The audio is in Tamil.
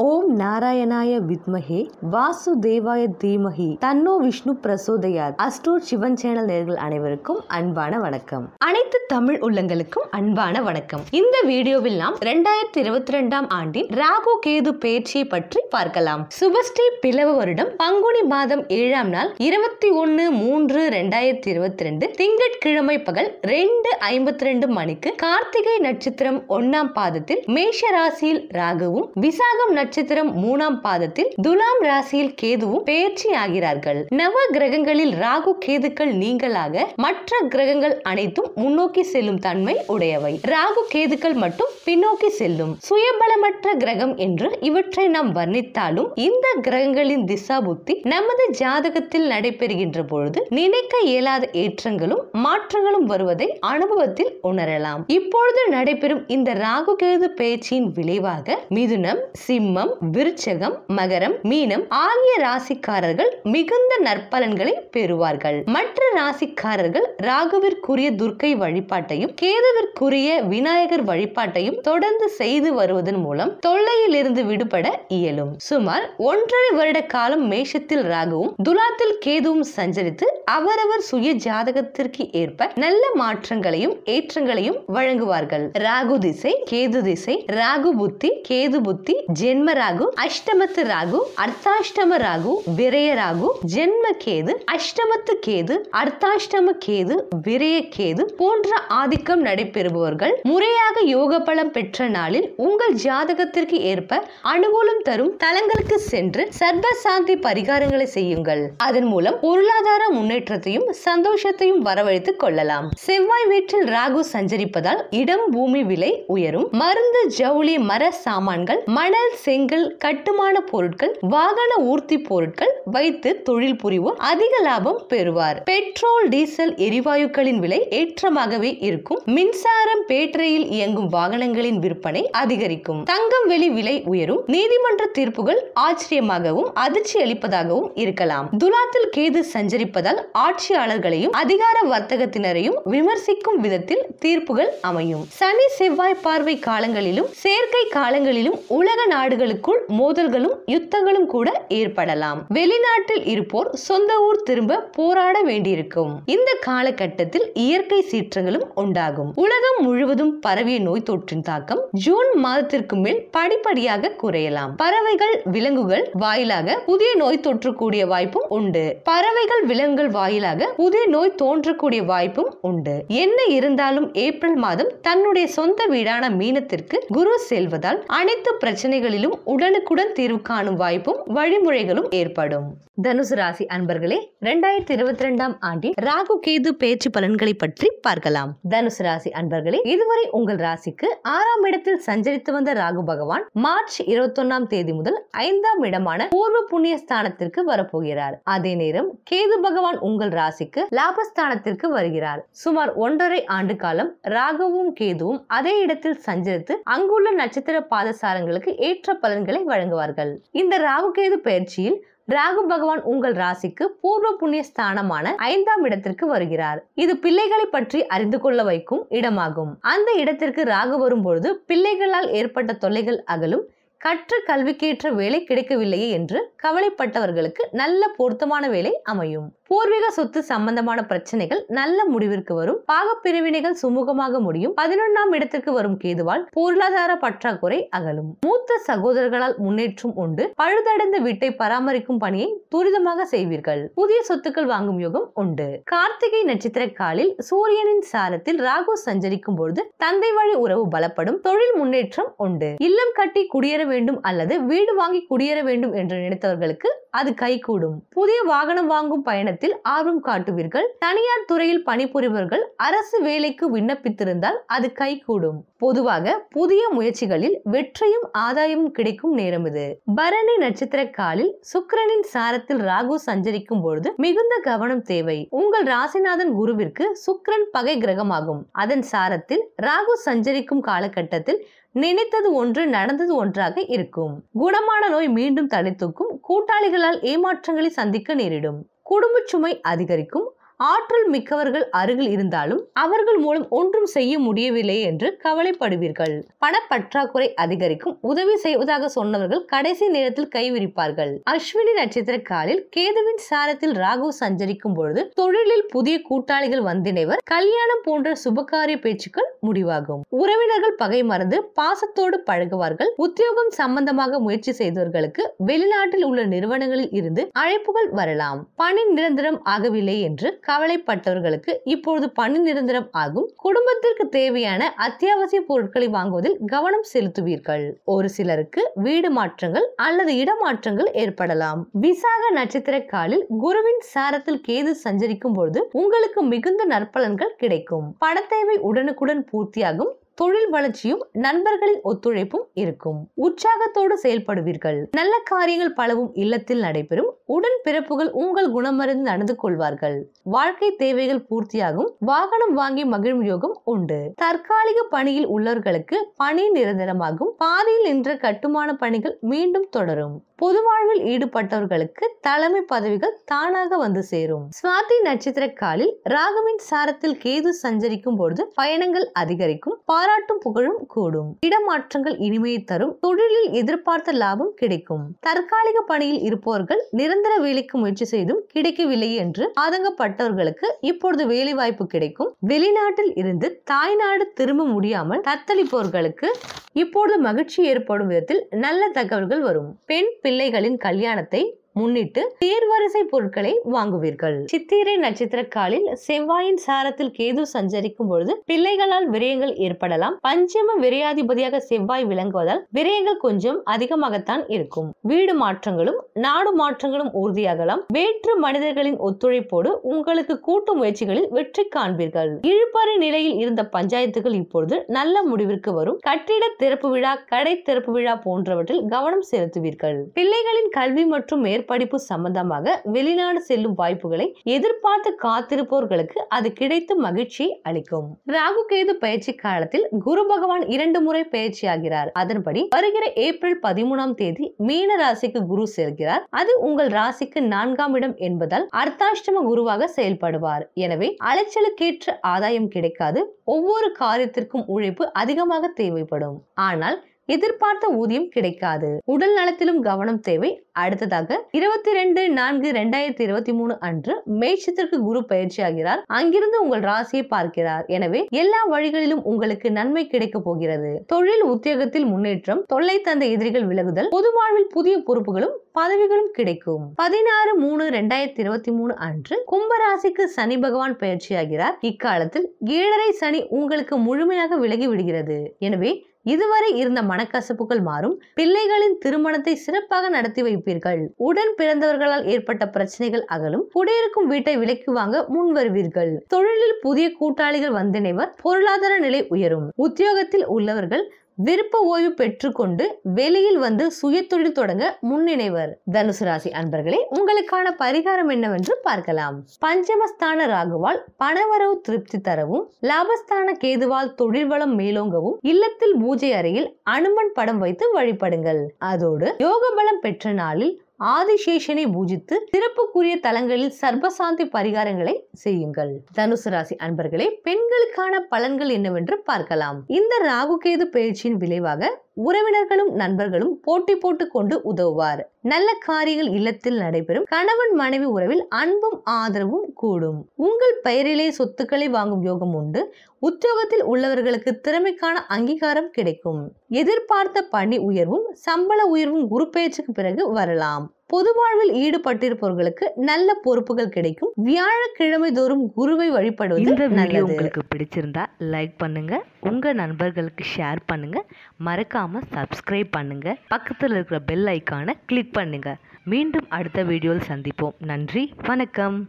ও நாராயணாய வித்மகே வாசுதேவாய தீமகி தன்னோ விஷ்ணு பிரசோதயார் அஸ்டோ சிவன் சேனல் நேர்கள் அனைவருக்கும் அன்பான வணக்கம் அனைத்து தமிழ் உள்ளங்களுக்கும் அன்பான வணக்கம் இந்த வீடியோவில் நாம் இரண்டாயிரத்தி இருபத்தி ரெண்டாம் ஆண்டின் ராகு கேது பயிற்சியை பற்றி பார்க்கலாம் சுபஸ்ரீ பிளவ வருடம் பங்குனி மாதம் ஏழாம் நாள் இருபத்தி ஒன்னு மூன்று ரெண்டாயிரத்தி இருபத்தி ரெண்டு திங்கட்கிழமை பகல் ரெண்டு ஐம்பத்தி ரெண்டு மணிக்கு கார்த்திகை நட்சத்திரம் ஒன்னாம் பாதத்தில் மேஷ ராசியில் ராகுவும் விசாகம் நட்சத்திரம் நவம்பரம் மூணாம் பாதத்தில் துலாம் ராசியில் கேதுவும் பயிற்சி ஆகிறார்கள் நவ கிரகங்களில் ராகு கேதுக்கள் நீங்களாக மற்ற கிரகங்கள் அனைத்தும் முன்னோக்கி செல்லும் தன்மை உடையவை ராகு கேதுக்கள் மட்டும் பின்னோக்கி செல்லும் சுயபலமற்ற கிரகம் என்று இவற்றை நாம் வர்ணித்தாலும் இந்த கிரகங்களின் திசா புத்தி நமது ஜாதகத்தில் நடைபெறுகின்ற பொழுது நினைக்க இயலாத ஏற்றங்களும் மாற்றங்களும் வருவதை அனுபவத்தில் உணரலாம் இப்பொழுது நடைபெறும் இந்த ராகு கேது பயிற்சியின் விளைவாக மிதுனம் சிம்மம் விருச்சகம் மகரம் மீனம் ஆகிய ராசிக்காரர்கள் மிகுந்த நற்பலன்களை பெறுவார்கள் மற்ற ராசிக்காரர்கள் ராகுவிற்குரிய துர்க்கை வழிபாட்டையும் கேதுவிற்குரிய விநாயகர் வழிபாட்டையும் தொடர்ந்து செய்து வருவதன் மூலம் தொல்லையில் இருந்து விடுபட இயலும் சுமார் ஒன்றரை வருட காலம் மேஷத்தில் ராகுவும் துலாத்தில் கேதுவும் சஞ்சரித்து அவரவர் சுய ஜாதகத்திற்கு ஏற்ப நல்ல மாற்றங்களையும் ஏற்றங்களையும் வழங்குவார்கள் ராகு திசை கேது திசை ராகு புத்தி கேது புத்தி ஜென்ம ராகு ராகு அஷ்டமத்து ராகு அர்த்தாஷ்டம ராகு விரய ராகு ஜென்ம கேது அஷ்டமத்து கேது அர்த்தாஷ்டம கேது விரய கேது போன்ற ஆதிக்கம் நடைபெறுபவர்கள் முறையாக யோக பலம் பெற்ற நாளில் உங்கள் ஜாதகத்திற்கு ஏற்ப அனுகூலம் தரும் தலங்களுக்கு சென்று சர்வசாந்தி பரிகாரங்களை செய்யுங்கள் அதன் மூலம் பொருளாதார முன்னேற்றத்தையும் சந்தோஷத்தையும் வரவழைத்துக் கொள்ளலாம் செவ்வாய் வீட்டில் ராகு சஞ்சரிப்பதால் இடம் பூமி விலை உயரும் மருந்து ஜவுளி மர சாமான்கள் மணல் செங்கல் பொருட்கள் கட்டுமான பொருட்கள் வாகன ஊர்த்தி பொருட்கள் வைத்து தொழில் புரிவோர் அதிக லாபம் பெறுவார் பெட்ரோல் டீசல் எரிவாயுக்களின் விலை ஏற்றமாகவே இருக்கும் மின்சாரம் பேட்டரையில் இயங்கும் வாகனங்களின் விற்பனை அதிகரிக்கும் தங்கம் வெளி விலை உயரும் நீதிமன்ற தீர்ப்புகள் ஆச்சரியமாகவும் அதிர்ச்சி அளிப்பதாகவும் இருக்கலாம் துலாத்தில் கேது சஞ்சரிப்பதால் ஆட்சியாளர்களையும் அதிகார வர்த்தகத்தினரையும் விமர்சிக்கும் விதத்தில் தீர்ப்புகள் அமையும் சனி செவ்வாய் பார்வை காலங்களிலும் செயற்கை காலங்களிலும் உலக நாடுகளுக்கு குடும்பங்களுக்குள் மோதல்களும் யுத்தங்களும் கூட ஏற்படலாம் வெளிநாட்டில் இருப்போர் சொந்த ஊர் திரும்ப போராட வேண்டியிருக்கும் இந்த காலகட்டத்தில் இயற்கை சீற்றங்களும் உண்டாகும் உலகம் முழுவதும் பரவிய நோய் தொற்றின் தாக்கம் ஜூன் மாதத்திற்கு மேல் படிப்படியாக குறையலாம் பறவைகள் விலங்குகள் வாயிலாக புதிய நோய் தொற்றக்கூடிய வாய்ப்பும் உண்டு பறவைகள் விலங்குகள் வாயிலாக புதிய நோய் தோன்றக்கூடிய வாய்ப்பும் உண்டு என்ன இருந்தாலும் ஏப்ரல் மாதம் தன்னுடைய சொந்த வீடான மீனத்திற்கு குரு செல்வதால் அனைத்து பிரச்சனைகளிலும் உடனுக்குடன் தீர்வு காணும் வாய்ப்பும் வழிமுறைகளும் ஏற்படும் தனுசு ராசி அன்பர்களே இரண்டாயிரத்தி இருபத்தி ரெண்டாம் ஆண்டின் ராகு கேது பேச்சு பலன்களை பற்றி பார்க்கலாம் தனுசு ராசி அன்பர்களே இதுவரை உங்கள் ராசிக்கு ஆறாம் இடத்தில் சஞ்சரித்து வந்த ராகு பகவான் மார்ச் இருபத்தி ஒன்னாம் தேதி முதல் ஐந்தாம் இடமான பூர்வ புண்ணிய ஸ்தானத்திற்கு வரப்போகிறார் அதே நேரம் கேது பகவான் உங்கள் ராசிக்கு லாபஸ்தானத்திற்கு வருகிறார் சுமார் ஒன்றரை ஆண்டு காலம் ராகுவும் கேதுவும் அதே இடத்தில் சஞ்சரித்து அங்குள்ள நட்சத்திர பாதசாரங்களுக்கு ஏற்ற பலன்கள் பலன்களை வழங்குவார்கள் இந்த ராகுகேது பயிற்சியில் ராகு பகவான் உங்கள் ராசிக்கு பூர்வ புண்ணிய ஸ்தானமான ஐந்தாம் இடத்திற்கு வருகிறார் இது பிள்ளைகளை பற்றி அறிந்து கொள்ள வைக்கும் இடமாகும் அந்த இடத்திற்கு ராகு வரும்பொழுது பிள்ளைகளால் ஏற்பட்ட தொல்லைகள் அகலும் கற்று கல்விக்கேற்ற வேலை கிடைக்கவில்லையே என்று கவலைப்பட்டவர்களுக்கு நல்ல பொருத்தமான வேலை அமையும் பூர்வீக சொத்து சம்பந்தமான பிரச்சனைகள் நல்ல முடிவிற்கு வரும் பாகப்பிரிவினைகள் சுமூகமாக முடியும் பதினொன்றாம் இடத்திற்கு வரும் கேதுவால் பொருளாதார பற்றாக்குறை அகலும் மூத்த சகோதரர்களால் முன்னேற்றம் உண்டு பழுதடைந்த வீட்டை பராமரிக்கும் பணியை துரிதமாக செய்வீர்கள் புதிய சொத்துக்கள் வாங்கும் யோகம் உண்டு கார்த்திகை நட்சத்திர காலில் சூரியனின் சாரத்தில் ராகு சஞ்சரிக்கும் பொழுது தந்தை வழி உறவு பலப்படும் தொழில் முன்னேற்றம் உண்டு இல்லம் கட்டி குடியேற வேண்டும் அல்லது வீடு வாங்கி குடியேற வேண்டும் என்று நினைத்தவர்களுக்கு அது கைகூடும் புதிய வாகனம் வாங்கும் பயணத்தில் இடத்தில் ஆர்வம் காட்டுவீர்கள் தனியார் துறையில் பணிபுரிபவர்கள் அரசு வேலைக்கு விண்ணப்பித்திருந்தால் அது கைகூடும் பொதுவாக புதிய முயற்சிகளில் வெற்றியும் ஆதாயமும் கிடைக்கும் நேரம் இது பரணி நட்சத்திர காலில் சுக்கரனின் சாரத்தில் ராகு சஞ்சரிக்கும் பொழுது மிகுந்த கவனம் தேவை உங்கள் ராசிநாதன் குருவிற்கு சுக்கரன் பகை கிரகமாகும் அதன் சாரத்தில் ராகு சஞ்சரிக்கும் காலகட்டத்தில் நினைத்தது ஒன்று நடந்தது ஒன்றாக இருக்கும் குணமான நோய் மீண்டும் தலை தூக்கும் கூட்டாளிகளால் ஏமாற்றங்களை சந்திக்க நேரிடும் குடும்ப சுமை அதிகரிக்கும் ஆற்றல் மிக்கவர்கள் அருகில் இருந்தாலும் அவர்கள் மூலம் ஒன்றும் செய்ய முடியவில்லை என்று கவலைப்படுவீர்கள் பணப்பற்றாக்குறை அதிகரிக்கும் உதவி செய்வதாக சொன்னவர்கள் கடைசி நேரத்தில் கைவிரிப்பார்கள் அஸ்வினி நட்சத்திர காலில் கேதுவின் சாரத்தில் ராகு சஞ்சரிக்கும் பொழுது தொழிலில் புதிய கூட்டாளிகள் வந்திணைவர் கல்யாணம் போன்ற சுபகாரிய பேச்சுக்கள் முடிவாகும் உறவினர்கள் பகை மறந்து பாசத்தோடு பழகுவார்கள் உத்தியோகம் சம்பந்தமாக முயற்சி செய்தவர்களுக்கு வெளிநாட்டில் உள்ள நிறுவனங்களில் இருந்து அழைப்புகள் வரலாம் பணி நிரந்தரம் ஆகவில்லை என்று கவலைப்பட்டவர்களுக்கு இப்பொழுது பணி நிரந்தரம் ஆகும் குடும்பத்திற்கு தேவையான அத்தியாவசிய பொருட்களை வாங்குவதில் கவனம் செலுத்துவீர்கள் ஒரு சிலருக்கு வீடு மாற்றங்கள் அல்லது இடமாற்றங்கள் ஏற்படலாம் விசாக நட்சத்திர காலில் குருவின் சாரத்தில் கேது சஞ்சரிக்கும் பொழுது உங்களுக்கு மிகுந்த நற்பலன்கள் கிடைக்கும் பணத்தேவை உடனுக்குடன் பூர்த்தியாகும் தொழில் வளர்ச்சியும் நண்பர்களின் ஒத்துழைப்பும் இருக்கும் உற்சாகத்தோடு செயல்படுவீர்கள் நல்ல காரியங்கள் பலவும் இல்லத்தில் நடைபெறும் உடன் பிறப்புகள் உங்கள் குணமருந்து நடந்து கொள்வார்கள் வாழ்க்கை தேவைகள் பூர்த்தியாகும் வாகனம் வாங்கி மகிழும் யோகம் உண்டு தற்காலிக பணியில் உள்ளவர்களுக்கு பணி நிரந்தரமாகும் பாதையில் நின்ற கட்டுமான பணிகள் மீண்டும் தொடரும் பொது வாழ்வில் ஈடுபட்டவர்களுக்கு தலைமை பதவிகள் தானாக வந்து சேரும் சுவாதி நட்சத்திர காலில் ராகுவின் சாரத்தில் கேது சஞ்சரிக்கும் பொழுது பயணங்கள் அதிகரிக்கும் பாராட்டும் புகழும் கூடும் இடமாற்றங்கள் இனிமையை தரும் தொழிலில் எதிர்பார்த்த லாபம் கிடைக்கும் தற்காலிக பணியில் இருப்பவர்கள் நிரந்தர வேலைக்கு முயற்சி செய்தும் கிடைக்கவில்லை என்று ஆதங்கப்பட்டவர்களுக்கு இப்பொழுது வேலை வாய்ப்பு கிடைக்கும் வெளிநாட்டில் இருந்து தாய்நாடு திரும்ப முடியாமல் தத்தளிப்பவர்களுக்கு இப்பொழுது மகிழ்ச்சி ஏற்படும் விதத்தில் நல்ல தகவல்கள் வரும் பெண் பிள்ளைகளின் கல்யாணத்தை முன்னிட்டு தேர்வரிசை பொருட்களை வாங்குவீர்கள் சித்திரை நட்சத்திரக்காலில் செவ்வாயின் சாரத்தில் கேது சஞ்சரிக்கும் பொழுது பிள்ளைகளால் விரயங்கள் ஏற்படலாம் பஞ்சம விரையாதிபதியாக செவ்வாய் விளங்குவதால் விரயங்கள் கொஞ்சம் அதிகமாகத்தான் இருக்கும் வீடு மாற்றங்களும் நாடு மாற்றங்களும் உறுதியாகலாம் வேற்று மனிதர்களின் ஒத்துழைப்போடு உங்களுக்கு கூட்டு முயற்சிகளில் வெற்றி காண்பீர்கள் இழுப்பறை நிலையில் இருந்த பஞ்சாயத்துகள் இப்பொழுது நல்ல முடிவிற்கு வரும் கட்டிட திறப்பு விழா கடை திறப்பு விழா போன்றவற்றில் கவனம் செலுத்துவீர்கள் பிள்ளைகளின் கல்வி மற்றும் மேற் மேற்படிப்பு சம்பந்தமாக வெளிநாடு செல்லும் வாய்ப்புகளை எதிர்பார்த்து காத்திருப்பவர்களுக்கு அது கிடைத்து மகிழ்ச்சி அளிக்கும் ராகு கேது பயிற்சி காலத்தில் குரு பகவான் இரண்டு முறை பயிற்சியாகிறார் அதன்படி வருகிற ஏப்ரல் பதிமூணாம் தேதி மீன ராசிக்கு குரு செல்கிறார் அது உங்கள் ராசிக்கு நான்காம் இடம் என்பதால் அர்த்தாஷ்டம குருவாக செயல்படுவார் எனவே அலைச்சலுக்கேற்ற ஆதாயம் கிடைக்காது ஒவ்வொரு காரியத்திற்கும் உழைப்பு அதிகமாக தேவைப்படும் ஆனால் எதிர்பார்த்த ஊதியம் கிடைக்காது உடல் நலத்திலும் கவனம் தேவை அடுத்ததாக இருபத்தி ரெண்டு நான்கு ரெண்டாயிரத்தி இருபத்தி மூணு அன்று மேட்சத்திற்கு குரு பயிற்சி ஆகிறார் அங்கிருந்து உங்கள் ராசியை பார்க்கிறார் எனவே எல்லா வழிகளிலும் உங்களுக்கு நன்மை கிடைக்க போகிறது தொழில் உத்தியோகத்தில் முன்னேற்றம் தொல்லை தந்த எதிரிகள் விலகுதல் பொது வாழ்வில் புதிய பொறுப்புகளும் பதவிகளும் கிடைக்கும் பதினாறு மூணு ரெண்டாயிரத்தி இருபத்தி மூணு அன்று கும்பராசிக்கு சனி பகவான் பயிற்சியாகிறார் இக்காலத்தில் ஏழரை சனி உங்களுக்கு முழுமையாக விலகி விடுகிறது எனவே இதுவரை இருந்த மனக்கசப்புகள் மாறும் பிள்ளைகளின் திருமணத்தை சிறப்பாக நடத்தி வைப்பீர்கள் உடன் பிறந்தவர்களால் ஏற்பட்ட பிரச்சனைகள் அகலும் குடியிருக்கும் வீட்டை விலைக்கு வாங்க முன் வருவீர்கள் தொழிலில் புதிய கூட்டாளிகள் வந்திணைவர் பொருளாதார நிலை உயரும் உத்தியோகத்தில் உள்ளவர்கள் விருப்ப ஓய்வு பெற்றுக்கொண்டு வெளியில் வந்து சுயத்தொழில் தொடங்க முன்னினைவர் தனுசு ராசி அன்பர்களே உங்களுக்கான பரிகாரம் என்னவென்று பார்க்கலாம் பஞ்சமஸ்தான ராகுவால் பணவரவு திருப்தி தரவும் லாபஸ்தான கேதுவால் தொழில் வளம் மேலோங்கவும் இல்லத்தில் பூஜை அறையில் அனுமன் படம் வைத்து வழிபடுங்கள் அதோடு யோக பலம் பெற்ற நாளில் ஆதிசேஷனை பூஜித்து சிறப்புக்குரிய தலங்களில் சர்வசாந்தி பரிகாரங்களை செய்யுங்கள் தனுசு ராசி அன்பர்களே பெண்களுக்கான பலன்கள் என்னவென்று பார்க்கலாம் இந்த ராகுகேது பயிற்சியின் விளைவாக உறவினர்களும் நண்பர்களும் போட்டி போட்டு கொண்டு உதவுவார் நல்ல காரியங்கள் இல்லத்தில் நடைபெறும் கணவன் மனைவி உறவில் அன்பும் ஆதரவும் கூடும் உங்கள் பெயரிலே சொத்துக்களை வாங்கும் யோகம் உண்டு உத்தியோகத்தில் உள்ளவர்களுக்கு திறமைக்கான அங்கீகாரம் கிடைக்கும் எதிர்பார்த்த பணி உயர்வும் சம்பள உயர்வும் குருப்பெயர்ச்சிக்கு பிறகு வரலாம் பொது வாழ்வில் ஈடுபட்டிருப்பவர்களுக்கு நல்ல பொறுப்புகள் கிடைக்கும் வியாழக்கிழமை தோறும் குருவை வழிபடுவது இந்த வீடியோ உங்களுக்கு பிடிச்சிருந்தா லைக் பண்ணுங்க உங்க நண்பர்களுக்கு ஷேர் பண்ணுங்க மறக்காம சப்ஸ்கிரைப் பண்ணுங்க பக்கத்தில் இருக்கிற பெல் ஐக்கானை கிளிக் பண்ணுங்க மீண்டும் அடுத்த வீடியோவில் சந்திப்போம் நன்றி வணக்கம்